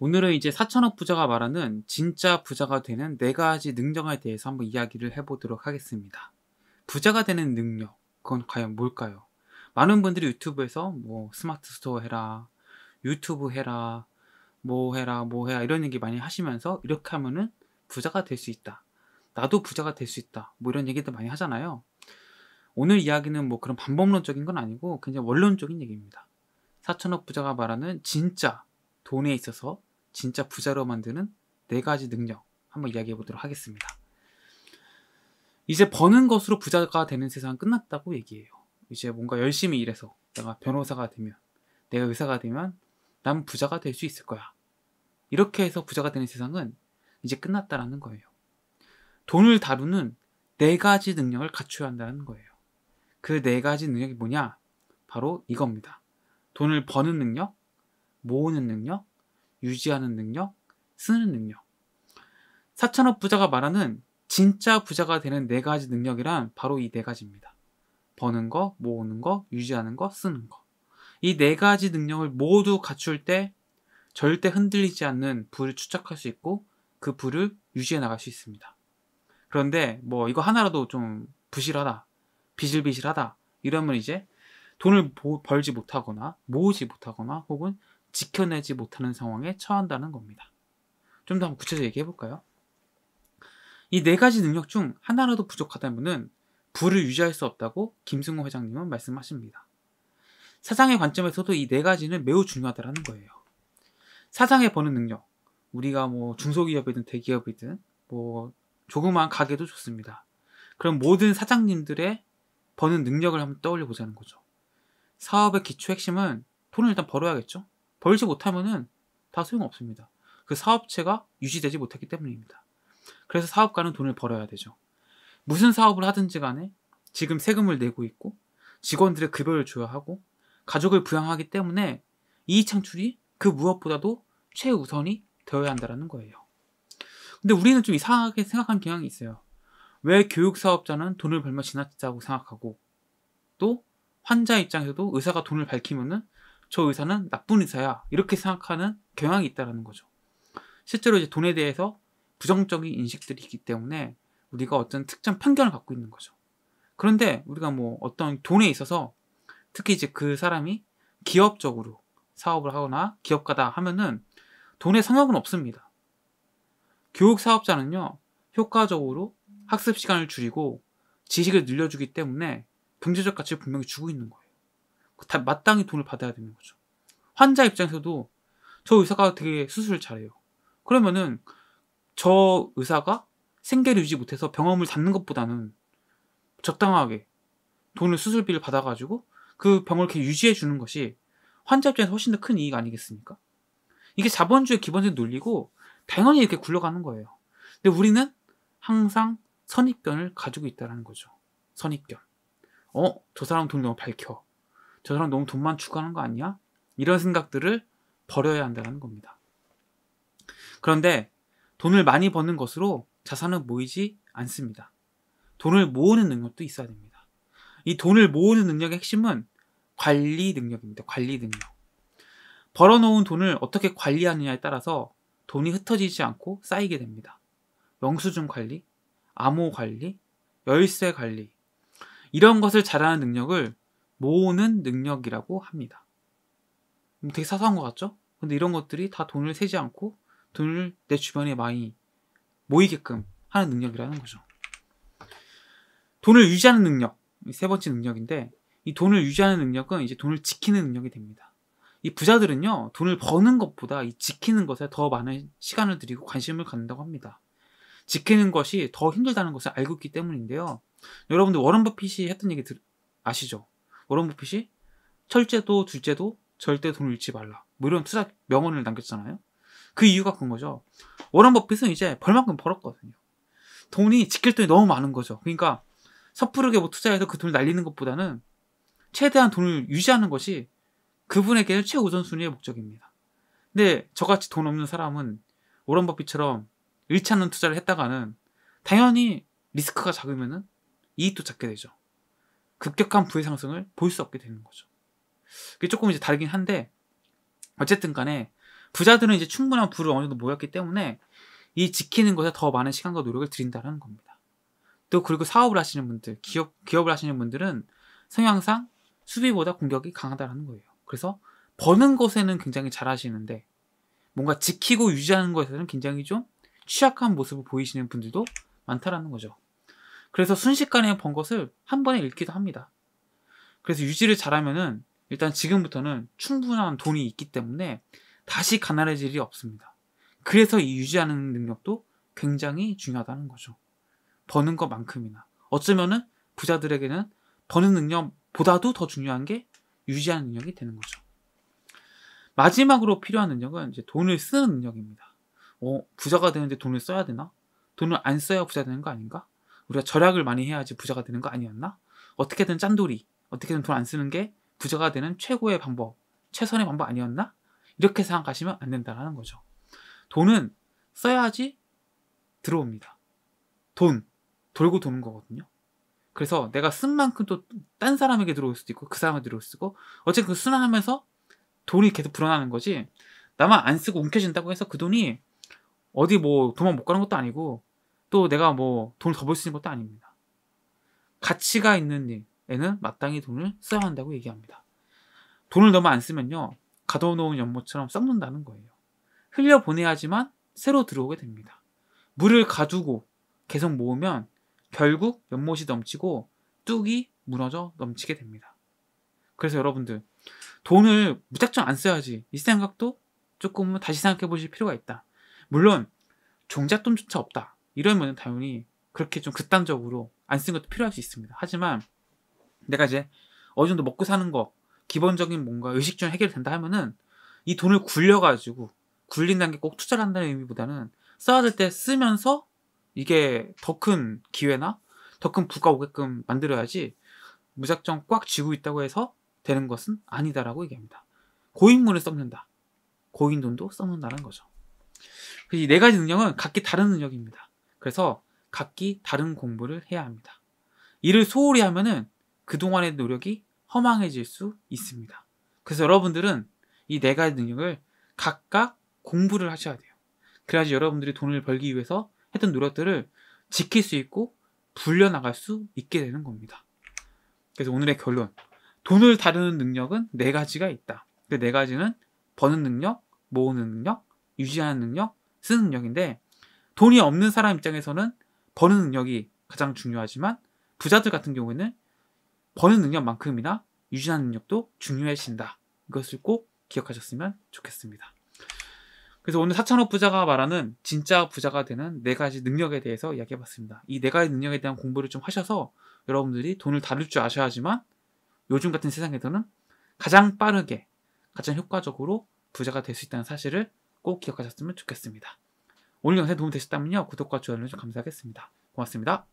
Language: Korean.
오늘은 이제 4천억 부자가 말하는 진짜 부자가 되는 네 가지 능력에 대해서 한번 이야기를 해보도록 하겠습니다. 부자가 되는 능력, 그건 과연 뭘까요? 많은 분들이 유튜브에서 뭐 스마트 스토어 해라, 유튜브 해라, 뭐 해라, 뭐 해라 이런 얘기 많이 하시면서 이렇게 하면은 부자가 될 수 있다. 나도 부자가 될 수 있다. 뭐 이런 얘기도 많이 하잖아요. 오늘 이야기는 뭐 그런 반법론적인 건 아니고 굉장히 원론적인 얘기입니다. 4천억 부자가 말하는 진짜 돈에 있어서 진짜 부자로 만드는 네 가지 능력 한번 이야기해 보도록 하겠습니다. 이제 버는 것으로 부자가 되는 세상은 끝났다고 얘기해요. 이제 뭔가 열심히 일해서 내가 변호사가 되면 내가 의사가 되면 난 부자가 될 수 있을 거야. 이렇게 해서 부자가 되는 세상은 이제 끝났다라는 거예요. 돈을 다루는 네 가지 능력을 갖춰야 한다는 거예요. 그 네 가지 능력이 뭐냐? 바로 이겁니다. 돈을 버는 능력, 모으는 능력, 유지하는 능력, 쓰는 능력. 4천억 부자가 말하는 진짜 부자가 되는 네 가지 능력이란 바로 이 네 가지입니다. 버는 거, 모으는 거, 유지하는 거, 쓰는 거. 이 네 가지 능력을 모두 갖출 때 절대 흔들리지 않는 부를 추적할 수 있고 그 부를 유지해 나갈 수 있습니다. 그런데 뭐 이거 하나라도 좀 부실하다, 비실비실하다 이러면 이제 돈을 벌지 못하거나 모으지 못하거나 혹은 지켜내지 못하는 상황에 처한다는 겁니다. 좀더 한번 구체적으로 얘기해 볼까요? 이 네 가지 능력 중 하나라도 부족하다면 불을 유지할 수 없다고 김승호 회장님은 말씀하십니다. 사상의 관점에서도 이 네 가지는 매우 중요하다는 거예요. 사상에 버는 능력. 우리가 뭐 중소기업이든 대기업이든 뭐 조그마한 가게도 좋습니다. 그럼 모든 사장님들의 버는 능력을 한번 떠올려 보자는 거죠. 사업의 기초 핵심은 돈을 일단 벌어야겠죠. 벌지 못하면은 다 소용없습니다. 그 사업체가 유지되지 못했기 때문입니다. 그래서 사업가는 돈을 벌어야 되죠. 무슨 사업을 하든지 간에 지금 세금을 내고 있고 직원들의 급여를 줘야 하고 가족을 부양하기 때문에 이익 창출이 그 무엇보다도 최우선이 되어야 한다는 거예요. 근데 우리는 좀 이상하게 생각한 경향이 있어요. 왜 교육 사업자는 돈을 벌면 지나치다고 생각하고 또 환자 입장에서도 의사가 돈을 밝히면은 저 의사는 나쁜 의사야 이렇게 생각하는 경향이 있다라는 거죠. 실제로 이제 돈에 대해서 부정적인 인식들이 있기 때문에 우리가 어떤 특정 편견을 갖고 있는 거죠. 그런데 우리가 뭐 어떤 돈에 있어서 특히 이제 그 사람이 기업적으로 사업을 하거나 기업가다 하면은 돈의 성역은 없습니다. 교육 사업자는요, 효과적으로 학습 시간을 줄이고 지식을 늘려주기 때문에 경제적 가치를 분명히 주고 있는 거예요. 그 다 마땅히 돈을 받아야 되는 거죠. 환자 입장에서도 저 의사가 되게 수술을 잘해요. 그러면은 저 의사가 생계를 유지 못해서 병원을 닫는 것보다는 적당하게 돈을 수술비를 받아가지고 그 병을 이렇게 유지해 주는 것이 환자 입장에서 훨씬 더 큰 이익 아니겠습니까? 이게 자본주의 기본적인 논리고 당연히 이렇게 굴러가는 거예요. 근데 우리는 항상 선입견을 가지고 있다는 거죠. 선입견. 어, 저 사람 돈 너무 밝혀. 저 사람 너무 돈만 추구하는 거 아니야? 이런 생각들을 버려야 한다는 겁니다. 그런데 돈을 많이 버는 것으로 자산은 모이지 않습니다. 돈을 모으는 능력도 있어야 됩니다. 이 돈을 모으는 능력의 핵심은 관리 능력입니다. 관리 능력. 벌어놓은 돈을 어떻게 관리하느냐에 따라서 돈이 흩어지지 않고 쌓이게 됩니다. 영수증 관리, 암호 관리, 열쇠 관리. 이런 것을 잘하는 능력을 모으는 능력이라고 합니다. 음, 되게 사소한 것 같죠? 근데 이런 것들이 다 돈을 세지 않고 돈을 내 주변에 많이 모이게끔 하는 능력이라는 거죠. 돈을 유지하는 능력. 세 번째 능력인데 이 돈을 유지하는 능력은 이제 돈을 지키는 능력이 됩니다. 이 부자들은요, 돈을 버는 것보다 이 지키는 것에 더 많은 시간을 들이고 관심을 갖는다고 합니다. 지키는 것이 더 힘들다는 것을 알고 있기 때문인데요. 여러분들 워런 버핏이 했던 얘기 들, 아시죠? 워런 버핏이 철제도 둘째도 절대 돈을 잃지 말라. 뭐 이런 투자 명언을 남겼잖아요. 그 이유가 그런 거죠. 워런 버핏은 이제 벌만큼 벌었거든요. 돈이 지킬 돈이 너무 많은 거죠. 그러니까 섣부르게 뭐 투자해서 그 돈을 날리는 것보다는 최대한 돈을 유지하는 것이 그분에게는 최우선순위의 목적입니다. 근데 저같이 돈 없는 사람은 워런 버핏처럼 잃지 않는 투자를 했다가는 당연히 리스크가 작으면 이익도 작게 되죠. 급격한 부의 상승을 볼 수 없게 되는 거죠. 그게 조금 이제 다르긴 한데 어쨌든 간에 부자들은 이제 충분한 부를 어느 정도 모였기 때문에 이 지키는 것에 더 많은 시간과 노력을 들인다는 겁니다. 또 그리고 사업을 하시는 분들, 기업 기업을 하시는 분들은 성향상 수비보다 공격이 강하다는 거예요. 그래서 버는 것에는 굉장히 잘하시는데 뭔가 지키고 유지하는 것에서는 굉장히 좀 취약한 모습을 보이시는 분들도 많다라는 거죠. 그래서 순식간에 번 것을 한 번에 읽기도 합니다. 그래서 유지를 잘하면은 일단 지금부터는 충분한 돈이 있기 때문에 다시 가난해질 일이 없습니다. 그래서 이 유지하는 능력도 굉장히 중요하다는 거죠. 버는 것만큼이나 어쩌면은 부자들에게는 버는 능력보다도 더 중요한 게 유지하는 능력이 되는 거죠. 마지막으로 필요한 능력은 이제 돈을 쓰는 능력입니다. 어, 부자가 되는데 돈을 써야 되나? 돈을 안 써야 부자 되는 거 아닌가? 우리가 절약을 많이 해야지 부자가 되는 거 아니었나? 어떻게든 짠돌이, 어떻게든 돈 안 쓰는 게 부자가 되는 최고의 방법, 최선의 방법 아니었나? 이렇게 생각하시면 안된다는 거죠. 돈은 써야지 들어옵니다. 돈, 돌고 도는 거거든요. 그래서 내가 쓴 만큼 또 딴 사람에게 들어올 수도 있고 그 사람에게 들어올 수도 있고 어쨌든 그 순환하면서 돈이 계속 불어나는 거지 나만 안 쓰고 움켜진다고 해서 그 돈이 어디 뭐 도망 못 가는 것도 아니고 또 내가 뭐 돈을 더 벌 수 있는 것도 아닙니다. 가치가 있는 일에는 마땅히 돈을 써야 한다고 얘기합니다. 돈을 너무 안 쓰면요. 가둬놓은 연못처럼 썩는다는 거예요. 흘려보내야지만 새로 들어오게 됩니다. 물을 가두고 계속 모으면 결국 연못이 넘치고 뚝이 무너져 넘치게 됩니다. 그래서 여러분들 돈을 무작정 안 써야지 이 생각도 조금 다시 생각해 보실 필요가 있다. 물론 종잣돈조차 없다. 이러면 당연히 그렇게 좀 극단적으로 안 쓰는 것도 필요할 수 있습니다. 하지만 내가 이제 어느 정도 먹고 사는 거 기본적인 뭔가 의식 좀 해결된다 하면은 이 돈을 굴려가지고 굴린다는 게 꼭 투자를 한다는 의미보다는 써야 될 때 쓰면서 이게 더 큰 기회나 더 큰 부가 오게끔 만들어야지 무작정 꽉 쥐고 있다고 해서 되는 것은 아니다라고 얘기합니다. 고인물을 썩는다. 고인 돈도 썩는다는 거죠. 이 네 가지 능력은 각기 다른 능력입니다. 그래서 각기 다른 공부를 해야 합니다. 이를 소홀히 하면은 그동안의 노력이 허망해질 수 있습니다. 그래서 여러분들은 이 네 가지 능력을 각각 공부를 하셔야 돼요. 그래야지 여러분들이 돈을 벌기 위해서 했던 노력들을 지킬 수 있고 불려나갈 수 있게 되는 겁니다. 그래서 오늘의 결론. 돈을 다루는 능력은 네 가지가 있다. 그 네 가지는 버는 능력, 모으는 능력, 유지하는 능력, 쓰는 능력인데 돈이 없는 사람 입장에서는 버는 능력이 가장 중요하지만 부자들 같은 경우에는 버는 능력만큼이나 유지하는 능력도 중요해진다. 이것을 꼭 기억하셨으면 좋겠습니다. 그래서 오늘 사천업 부자가 말하는 진짜 부자가 되는 네 가지 능력에 대해서 이야기해 봤습니다. 이 네 가지 능력에 대한 공부를 좀 하셔서 여러분들이 돈을 다룰 줄 아셔야지만 요즘 같은 세상에서는 가장 빠르게 가장 효과적으로 부자가 될 수 있다는 사실을 꼭 기억하셨으면 좋겠습니다. 오늘 영상이 도움이 되셨다면요. 구독과 좋아요 눌러주셔서 감사하겠습니다. 고맙습니다.